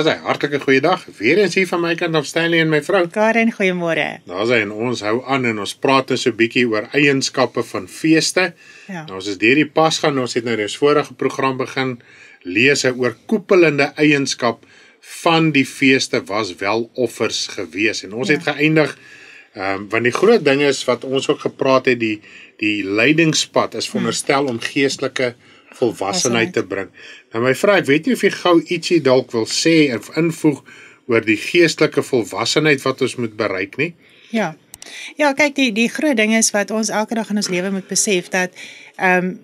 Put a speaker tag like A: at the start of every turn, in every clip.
A: Daar's hy, hartlike goeiedag. Weer eens hier van my kant af Stanley en my vrou. Karen, goeiemôre. Daar's hy en ons hou aan en ons praat net so 'n bietjie oor eienskappe van feeste. Ja. Nou ons is deur die pas gaan. Ons het nou reeds vorige program begin lees oor koepelende eienskap van die feeste was wel offers gewees en ons ja. het geëindig ehm um, want die groot ding is wat ons ook gepraat het die die leidingspad is ja. veronderstel om geestelike hmm volwassenheid te bring. Nou my vraag, weet jy of jy gou ietsie dalk wil sê of invoeg oor die geestelike volwassenheid wat ons moet bereik nie?
B: Ja. Ja, kyk die die groot ding is wat ons elke dag in ons lewe moet besef dat ehm um,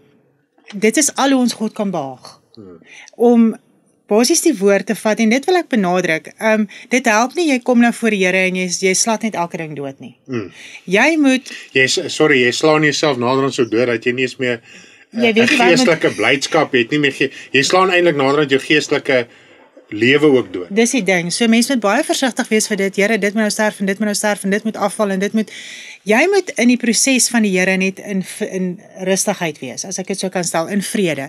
B: dit is al hoe ons God kan behaag. Hmm. Om basies die woord te vat en dit wil ek benadruk. Ehm um, dit help nie jy kom nou voor die Here en jy jy slat net elke ding dood nie.
A: Mm. Jy moet Jy sorry, jy slaan jouself nader aan so dood dat jy nie eens meer Ja, nee, jy weet nie geestelike met... blydskap het nie meer gee. Jy slaan eintlik nader aan jou geestelike lewe ook dood. Dis die ding. So mense moet
B: baie versigtig wees vir dit. Here, dit moet nou sterf en dit moet nou sterf en dit moet afval en dit moet Jy moet in die proses van die Here net in in rustigheid wees, as ek dit so kan stel, in vrede.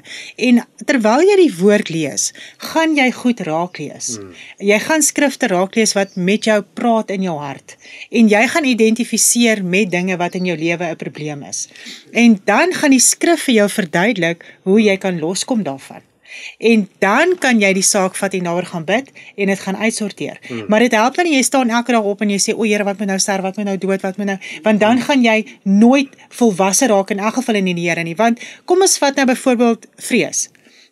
B: En terwyl jy die woord lees, gaan jy goed raak lees. Mm. Jy gaan skrifte raak lees wat met jou praat in jou hart. En jy gaan identifiseer met dinge wat in jou lewe 'n probleem is. En dan gaan die skrif vir jou verduidelik hoe jy kan loskom daarvan. En dan kan jy die saak vat en daaroor gaan bid en dit gaan uitsorteer. Hmm. Maar dit help wanneer jy staan elke dag op en jy sê o, Here, wat moet nou ster, wat moet nou dood, wat moet nou? Want dan gaan jy nooit volwasse raak in elk geval in die Here nie. Want kom ons vat nou byvoorbeeld vrees.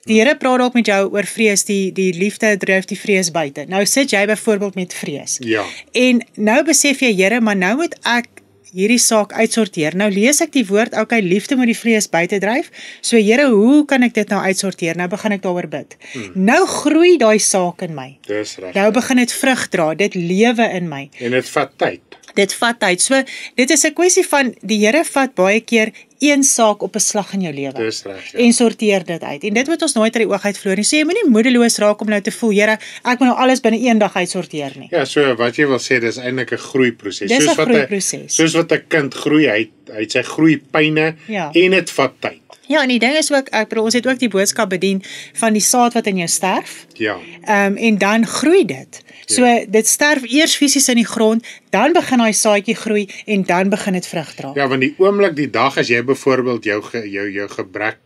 B: Die Here praat dalk met jou oor vrees, die die liefde dryf die vrees buite. Nou sit jy byvoorbeeld met vrees. Ja. En nou besef jy, Here, maar nou moet ek hierdie saak uitsorteer. Nou lees ek die woord, okay, liefde moet die vrees buitedryf. So Here, hoe kan ek dit nou uitsorteer? Nou begin ek daaroor bid. Hmm. Nou groei daai saak in my. Dis reg. Nou begin dit vrug dra, dit lewe in my.
A: En dit vat tyd.
B: Dit vat tyd. So dit is 'n kwessie van die Here vat baie keer een saak op 'n slag in jou lewe. Dis reg. Ja. En sorteer dit uit. En dit moet ons nooit uit die oog uit verloor nie. So jy moenie moedeloos raak om nou te voel, Here, ek moet nou alles binne een dag uitsorteer
A: nie. Ja, so wat jy wil sê, dis eintlik 'n groei proses. Soos wat 'n soos wat 'n kind groei, hy hy sy groei pyne ja. en dit vat tyd.
B: Ja, en die ding is ook ek bedoel ons het ook die boodskap bedien van die saad wat in jou sterf. Ja. Ehm um, en dan groei dit. So ja. dit sterf eers fisies in die grond, dan begin daai saadjie groei en dan begin dit vrug dra.
A: Ja, want die oomblik die dag as jy byvoorbeeld jou jou jou gebrek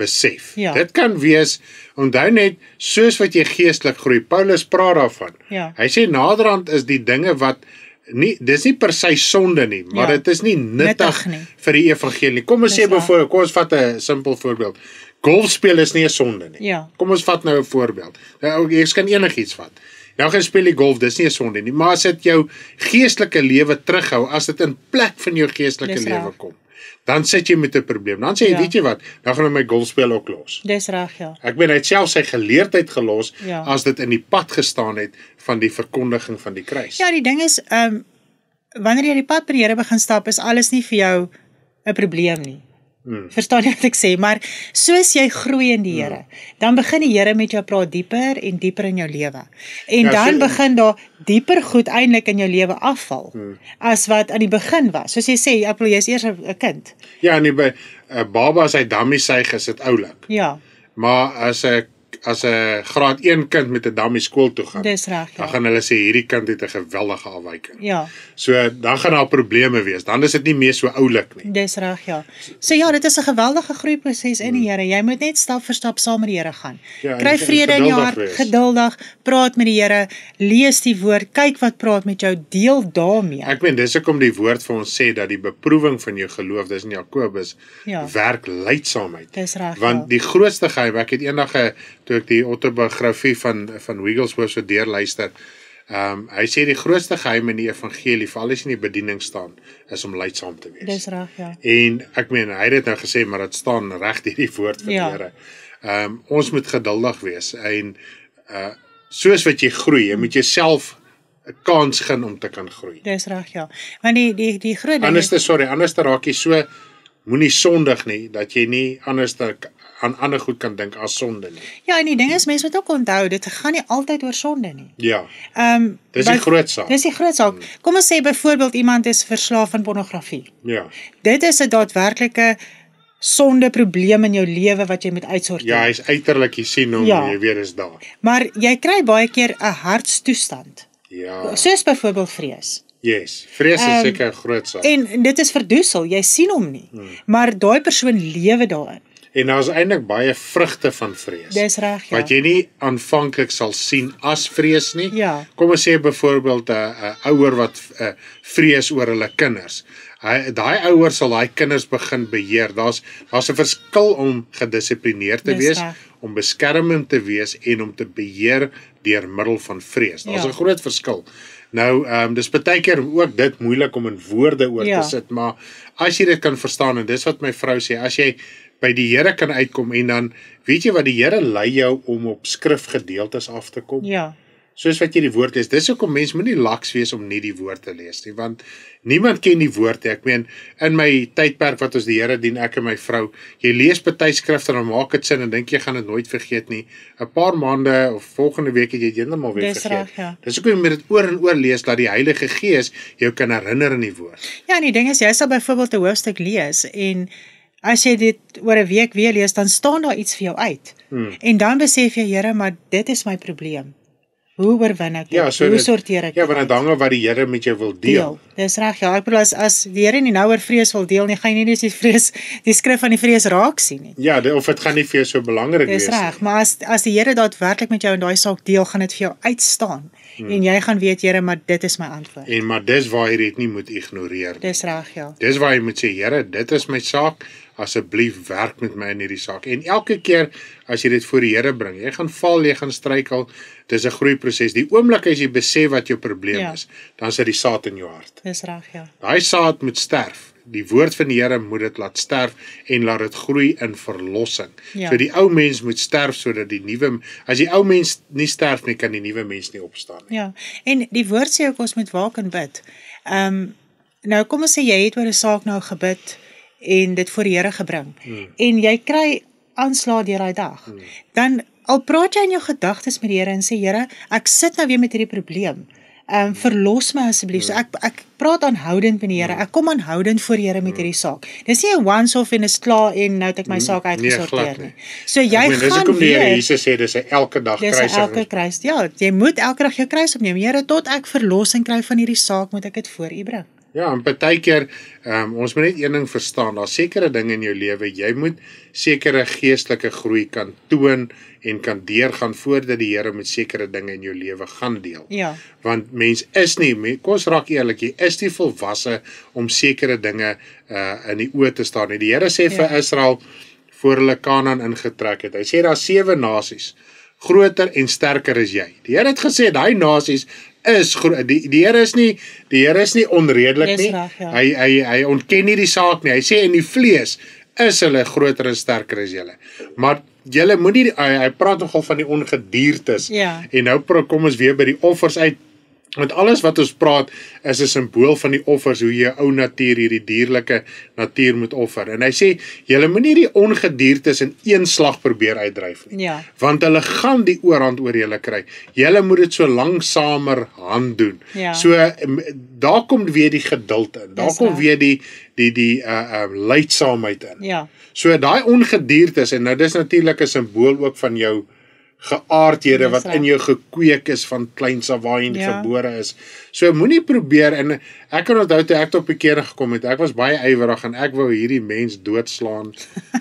A: besef. Ja. Dit kan wees onthou net soos wat jy geestelik groei. Paulus praat daarvan. Ja. Hy sê naderhand is die dinge wat nie dis nie per se sonde nie, maar ja. dit is nie nuttig, nuttig nie. vir die evangelie. Kom ons sê byvoorbeeld, kom ons vat 'n simpel voorbeeld. Golf speel is nie 'n sonde nie. Ja. Kom ons vat nou 'n voorbeeld. Nou, ek kan enigiets vat. Nou gaan speel jy golf, dis nie 'n sonde nie, maar as dit jou geestelike lewe terughou, as dit in plek van jou geestelike lewe kom, dan sit jy met 'n probleem. Dan sê jy, ja. weet jy wat, dan gaan ek my golf speel ook los.
B: Dis reg, ja.
A: Ek meen hy het self sy geleerdheid gelos ja. as dit in die pad gestaan het van die verkondiging van die kruis.
B: Ja, die ding is, ehm um, wanneer jy in die pad by die Here begin stap, is alles nie vir jou 'n probleem nie. Mm. Verstaan jy wat ek sê? Maar soos jy groei in die Here, mm. dan begin die Here met jou praat dieper en dieper in jou lewe. En ja, dan sê, begin daar dieper goed eintlik in jou lewe afval mm. as wat aan die begin was. Soos jy sê, Apple, jy is eers 'n kind.
A: Ja, en by 'n eh, baba as hy dummy sug is dit oulik. Ja. Maar as 'n as 'n graad 1 kind met 'n dummy skool toe gaan. Dis reg. Ja. Dan gaan hulle sê hierdie kind het 'n geweldige afwyking. Ja. So dan gaan daar probleme wees. Dan is dit nie meer so oulik
B: nie. Dis reg, ja. So ja, dit is 'n geweldige groeiproses in die hmm. Here. Jy moet net stap vir stap saam met die Here gaan. Ja, Kry vrede in jou hart, geduldig, praat met die Here, lees die
A: woord, kyk wat praat met jou, deel daarmee. Ek meen dis hoekom die woord vir ons sê dat die beproewing van jou geloof, dis in Jakobus, ja. werk leidsaamheid.
B: Dis reg. Want ja.
A: die grootste geheim, ek het eendag 'n toe ek die autobiografie van van Wigglesworth se deur luister. Ehm um, hy sê die grootste geheim in die evangelie vir alles in die bediening staan is om luitsaam te wees. Dis reg, ja. En ek meen hy het dit nou gesê maar dit staan reg deur die woord van die ja. Here. Ehm um, ons moet geduldig wees en uh soos wat jy groei, jy moet jouself 'n kans gee om te kan groei.
B: Dis reg, ja. Want die die die groot Anders,
A: sorry, anders raak jy so moenie sondig nie dat jy nie anders aan ander goed kan dink as sonde nie.
B: Ja, en die ding is mense moet ook onthou dit gaan nie altyd oor sonde nie.
A: Ja. Ehm um, dis 'n groot saak. Dis
B: 'n groot saak. Hmm. Kom ons sê byvoorbeeld iemand is verslaaf aan pornografie. Ja. Dit is 'n daadwerklike sonde probleem in jou lewe wat jy moet uitsorteer. Ja, hy's
A: uiterlik jy sien hom, ja. jy weet is daar.
B: Maar jy kry baie keer 'n hartstoestand. Ja. Soos byvoorbeeld vrees.
A: Yes, vrees is um, seker 'n groot saak. En
B: dit is verdoesel, jy sien hom nie. Hmm. Maar daai persoon lewe daarin
A: en daar's eintlik baie vrugte van vrees.
B: Dis reg, ja. Wat
A: jy nie aanvanklik sal sien as vrees nie. Ja. Kom ons sê byvoorbeeld 'n uh, eh, uh, eh, ouer wat uh, vrees oor hulle kinders. Hy daai ouers sal daai kinders begin beheer. Daar's daar's 'n verskil om gedissiplineerd te Dis wees, reg. om beskermend te wees en om te beheer deur middel van vrees. Daar's ja. 'n groot verskil. Nou, ehm um, dis baie keer ook dit moeilik om in woorde oor ja. te sit, maar as jy dit kan verstaan en dis wat my vrou sê, as jy by die Here kan uitkom en dan weet jy wat die Here lei jou om op skrifgedeeltes af te kom. Ja. Soos wat jy die woord lees, dis hoekom mens moenie laks wees om nie die woord te lees nie, want niemand ken die woord nie. Ek meen in my tydperk wat ons die Here dien, ek en my vrou, jy lees baie skrifte en dan maak dit sin en dink jy gaan dit nooit vergeet nie. 'n Paar maande of volgende week het jy dit heeltemal weer vergeet. Raag, ja. Dis hoekom jy moet dit oor en oor lees dat die Heilige Gees jou kan herinner aan die woord.
B: Ja, en die ding is jy sal byvoorbeeld 'n hoofstuk lees en as jy dit oor 'n week weer lees, dan staan daar iets vir jou uit. Hmm. En dan besef jy, Here, maar dit is my probleem. Hoe oorwin ek dit? Ja, so Hoe dit, sorteer ek? Ja, want dit
A: hang af wat die Here met jou wil deel. deel.
B: Dis reg, ja. Ek bedoel as as die Here nie nouer vrees wil deel nie, gaan jy nie dis die vrees die skrif van die vrees raak sien
A: nie. Ja, dit, of dit gaan nie vir jou so belangrik wees nie. Dis reg,
B: maar as as die Here daadwerklik met jou in daai saak deel, gaan dit vir jou uitstaan. Hmm. En jy gaan weet, Here, maar dit is my antwoord.
A: En maar dis waar jy dit nie moet ignoreer nie.
B: Dis reg, ja.
A: Dis waar jy moet sê, Here, dit is my saak asseblief werk met my in hierdie saak. En elke keer as jy dit voor die Here bring, jy gaan val, jy gaan struikel. Dis 'n groei proses. Die oomblik as jy besef wat jou probleem ja. is, dan sit die saad in jou hart.
B: Dis reg, ja.
A: Daai saad moet sterf. Die woord van die Here moet dit laat sterf en laat dit groei in verlossing. Ja. So die ou mens moet sterf sodat die nuwe as die ou mens nie sterf nie, kan die nuwe mens nie opstaan
B: nie. Ja. En die woord sê ook ons moet waak en bid. Ehm um, nou kom ons sê jy het oor 'n saak nou gebid. Ehm en dit voor die Here gebring hmm. en jy kry aanslaa deur daai dag hmm. dan al praat jy in jou gedagtes met die Here en sê Here ek sit nou weer met hierdie probleem ehm um, verlos my asseblief hmm. so ek ek praat aanhoudend met die Here hmm. ek kom aanhoudend voor die Here met hmm. hierdie saak dis nie 'n once off en is klaar en nou het ek my saak nee, uitgesorteer nie so jy ek gaan moet dis hoe Jesus
A: sê dis 'n elke dag kruis dis elke
B: kruis ja jy moet elke dag jou kruis opneem Here tot ek verlossing kry van hierdie saak moet ek dit voor U bring
A: Ja, en partykeer um, ons moet net een ding verstaan, daar sekerre dinge in jou lewe, jy moet sekerre geestelike groei kan toon en kan deurgaan voordat die Here met sekerre dinge in jou lewe gaan deel. Ja. Want mens is nie, kos raak eerlik, jy is nie volwasse om sekerre dinge uh in die oë te staan nie. Die Here sê ja. vir Israel voor hulle Kanaan ingetrek het. Hy sê daar sewe nasies groter en sterker as jy. Die Here het gesê daai nasies is die die Here is nie die Here is nie onredelik nie. Ja. Hy hy hy ontken nie die saak nie. Hy sê in die vlees is hulle groter en sterker as julle. Maar julle moenie hy, hy praat nogal van die ongediertes. Ja. En nou kom ons weer by die offers uit. Want alles wat ons praat is 'n simbool van die offers hoe jy ou natuur hierdie dierlike natuur moet offer. En hy sê julle moenie die ongediertes in een slag probeer uitdryf nie. Ja. Want hulle gaan die oorhand oor julle kry. Julle moet dit so langsamer hand doen. Ja. So daar kom weer die geduld in. Daar yes, kom weer die die die uh uh leidsaamheid in. Ja. So daai ongediertes en nou dis natuurlik 'n simbool ook van jou geaardhede wat in jou gekweek is van kleins af waar jy ja. gebore is. So moenie probeer en ek kan onthou toe ek tot bekeering gekom het, ek was baie ywerig en ek wou hierdie mens doodslaan.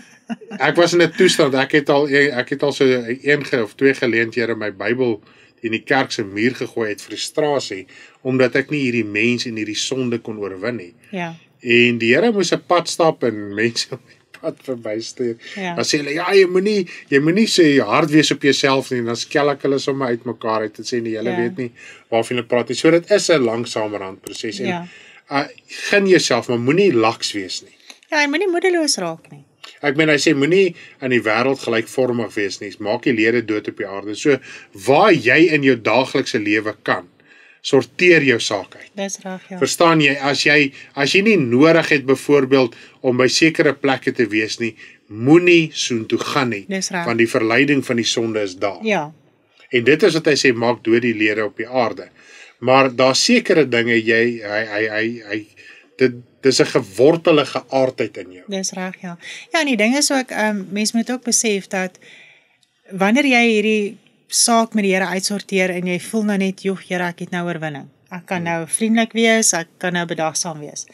A: ek was in 'n toestand, ek het al ek het al so 'n of twee geleenthede my Bybel in die kerk se muur gegooi uit frustrasie omdat ek nie hierdie mens en hierdie sonde kon oorwin nie. Ja. En die Here moes 'n pad stap en mense pad verbystuur. Ja. Dan sê hulle ja, jy moenie jy moenie sê hard wees op jouself nie, dan skelk hulle sommer uitmekaar uit en sê nee, hulle ja. weet nie waarvan hulle praat nie. So dit is 'n langsamerhand proses en ja. uh, gen jouself, maar moenie laks wees nie. Ja,
B: jy moenie moedeloos raak nie.
A: Ek meen hy sê moenie aan die wêreld gelykvormig wees nie. Maak die lede dood op die aarde. So waar jy in jou daaglikse lewe kan sorteer jou saak uit. Dis reg, ja. Verstaan jy, as jy as jy nie nodig het byvoorbeeld om by sekere plekke te wees nie, moenie soontoe gaan nie, want die verleiding van die sonde is daar. Ja. En dit is wat hy sê maak dood die lede op die aarde. Maar daar sekere dinge jy hy hy hy hy dit dis 'n gewortelige aardheid in jou.
B: Dis reg, ja. Ja, en die ding is ook ehm um, mens moet ook besef dat wanneer jy hierdie saak met die Here uitsorteer en jy voel nou net, "Jog, Here, ek het nou oorwinning. Ek kan nou vriendelik wees, ek kan nou bedagsaam wees."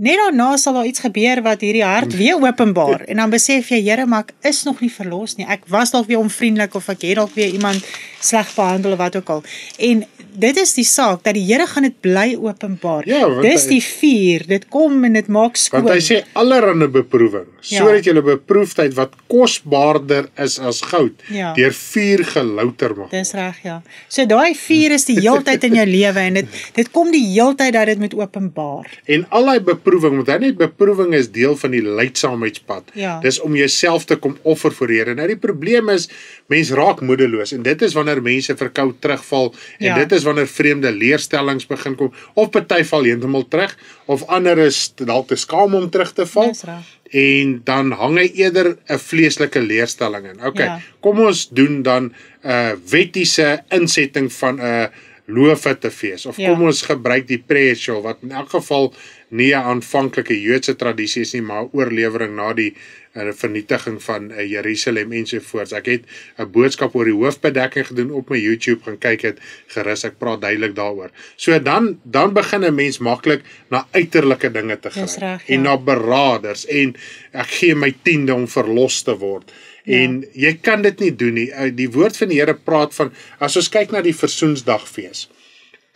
B: Net daarna sal daar iets gebeur wat hierdie hart weer openbaar en dan besef jy Here maar ek is nog nie verlos nie. Ek was dalk weer onvriendelik of ek het dalk weer iemand sleg behandel of wat ook al. En dit is die saak dat die Here gaan dit bly openbaar. Ja, Dis die vuur. Dit kom en dit maak skoon. Want hy sê
A: allerhande beproewing, ja. sodat ja. jy 'n beproefdheid wat kosbaarder is as goud, ja. deur vuur gelouter word.
B: Dis reg, ja. So daai vuur is die heeltyd in jou lewe en dit dit kom die heeltyd dat dit moet openbaar.
A: En al daai beproewing want dan net beproewing is deel van die leidsaamheidspad. Ja. Dis om jouself te kom offer vir Here. Nou die probleem is mense raak moedeloos en dit is wanneer mense verkou terugval en ja. dit is wanneer vreemde leerstellings begin kom of party val heeltemal terug of ander is dalk te skaam om terug te val. Dis reg. En dan hang hy eerder 'n vleeslike leerstelling in. Okay. Ja. Kom ons doen dan 'n wettiese insetting van 'n lofe te fees of ja. kom ons gebruik die preshow wat in elk geval nie 'n aanvanklike Joodse tradisie is nie maar oorlewering na die uh, vernietiging van uh, Jerusalem ensovoorts. Ek het 'n boodskap oor die hoofbedekking gedoen op my YouTube gaan kyk dit gerus ek praat duidelik daaroor. So dan dan begin 'n mens maklik na uiterlike dinge te gaan ja. en na beraders en ek gee my tiende om verlos te word. Uh, Ja. En jy kan dit nie doen nie. Eh, die woord van die Here praat van as ons kyk na die Versoeningsdagfees.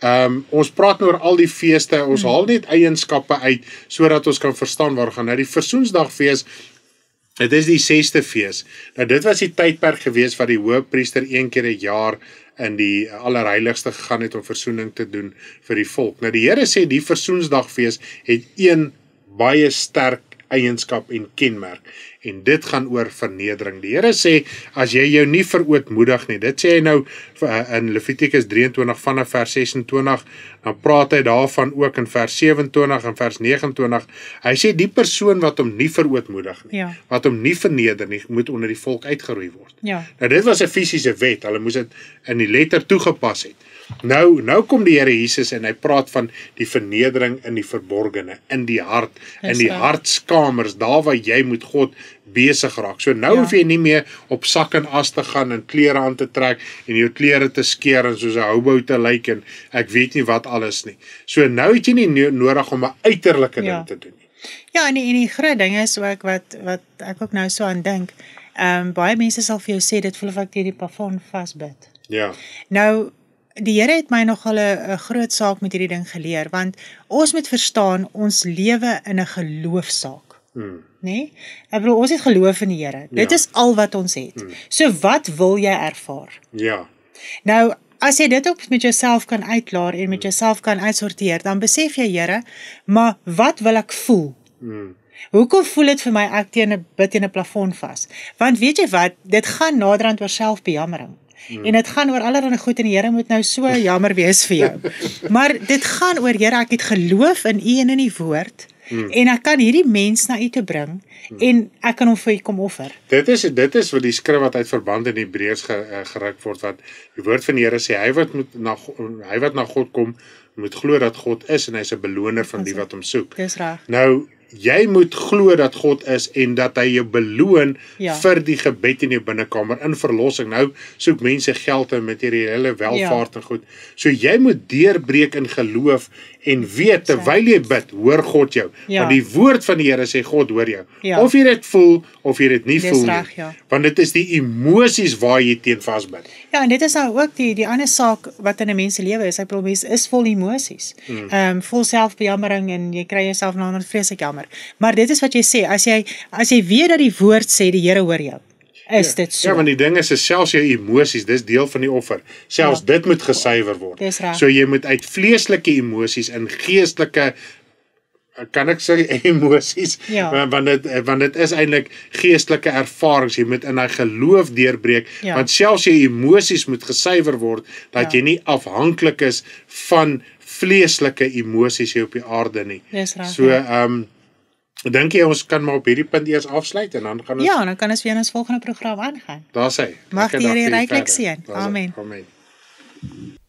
A: Ehm um, ons praat nou oor al die feeste. Ons hmm. haal net eienskappe uit sodat ons kan verstaan waar gaan. Nou die Versoeningsdagfees dit is die 6ste fees. Nou dit was die tydperk gewees wat die hoofpriester een keer 'n jaar in die allerheiligste gegaan het om verzoening te doen vir die volk. Nou die Here sê die Versoeningsdagfees het een baie sterk eienskap en kenmerk en dit gaan oor vernedering. Die Here sê as jy jou nie verootmoedig nie. Dit sê hy nou eh, in Levitikus 23 vanaf vers 26, dan praat hy daarvan ook in vers 27 en vers 29. Hy sê die persoon wat hom nie verootmoedig nie, ja. wat hom nie verneder nie, moet onder die volk uitgeroei word. Ja. Nou dit was 'n fisiese wet. Hulle moes dit in die letter toegepas het. Nou nou kom die Here Jesus en hy praat van die vernedering in die verborgene, in die hart, in die hartskamers, daar waar jy moet God besig raak. So nou ja. hoef jy nie meer op sak en as te gaan en klere aan te trek en jou klere te skeer en soos 'n hobou te lyk en ek weet nie wat alles nie. So nou het jy nie nodig om 'n uiterlike ding ja. te doen nie.
B: Ja, en die, en die groot ding is ook wat wat ek ook nou so aan dink. Ehm um, baie mense sal vir jou sê dit voel of ek deur die plafon vasbyt. Ja. Nou Die Here het my nogal 'n groot saak met hierdie ding geleer want ons moet verstaan ons lewe in 'n geloofsaak. Mm. Nê? Nee? Ek bedoel ons het geloof in die Here. Ja. Dit is al wat ons het. Mm. So wat wil jy ervaar? Ja. Nou As jy dit op met jouself kan uitklaar en met mm. jouself kan uitsorteer, dan besef jy, Here, maar wat wil ek voel? Mm. Hoekom voel dit vir my ek teen 'n bit teen 'n plafon vas? Want weet jy wat, dit gaan naderhand oor selfbejammering. Mm. En dit gaan oor allerlei goed en die Here moet nou so jammer wees vir jou. maar dit gaan oor, Here, ek het geloof in U en in U woord. Mm hmm. en ek kan hierdie mens na u toe bring hmm. en ek kan hom vir u kom offer.
A: Dit is dit is wat die skrif wat uit verband in Hebreërs ge, uh, geruk word wat die woord van die Here sê hy wat moet na hy wat na God kom moet glo dat God is en hy's 'n beloner van die wat hom soek. Dis reg. Nou Jy moet glo dat God is en dat hy jou beloon ja. vir die gebed in jou binnekamer in verlossing. Nou soek mense geld en materiële ja. welvaart ja. en goed. So jy moet deurbreek in geloof ja en weet terwyl jy bid, hoor God jou. Ja. Want die woord van die Here sê God hoor jou. Ja. Of jy dit voel of jy dit nie dis voel nie. Reg, ja. Want dit is die emosies waar jy teen vasbind.
B: Ja, en dit is nou ook die die ander saak wat in 'n mens se lewe is. Hy probeer is vol emosies. Hmm. Ehm mm. um, vol selfbejammering en jy kry jouself nou net vreeslik jammer. Maar dit is wat jy sê as jy as jy weet dat die woord sê die Here hoor jou. Is ja, dit ja, so? Ja, want
A: die ding is is selfs jou emosies, dis deel van die offer. Selfs ja. dit moet gesuiwer word. So jy moet uit vleeslike emosies in geestelike kan ek sê emosies ja. want dit want dit is eintlik geestelike ervarings jy moet in hy geloof deurbreek ja. want selfs jy emosies moet gesuiwer word dat ja. jy nie afhanklik is van vleeslike emosies hier op die aarde nie.
B: Dis reg. So ja. ehm
A: ja. um, Ek dink jy ons kan maar op hierdie punt eers afsluit en dan gaan ons Ja,
B: dan kan ons weer na ons volgende program aangaan.
A: Daar's hy. Mag die Here ryklik seën. Amen.
B: Amen.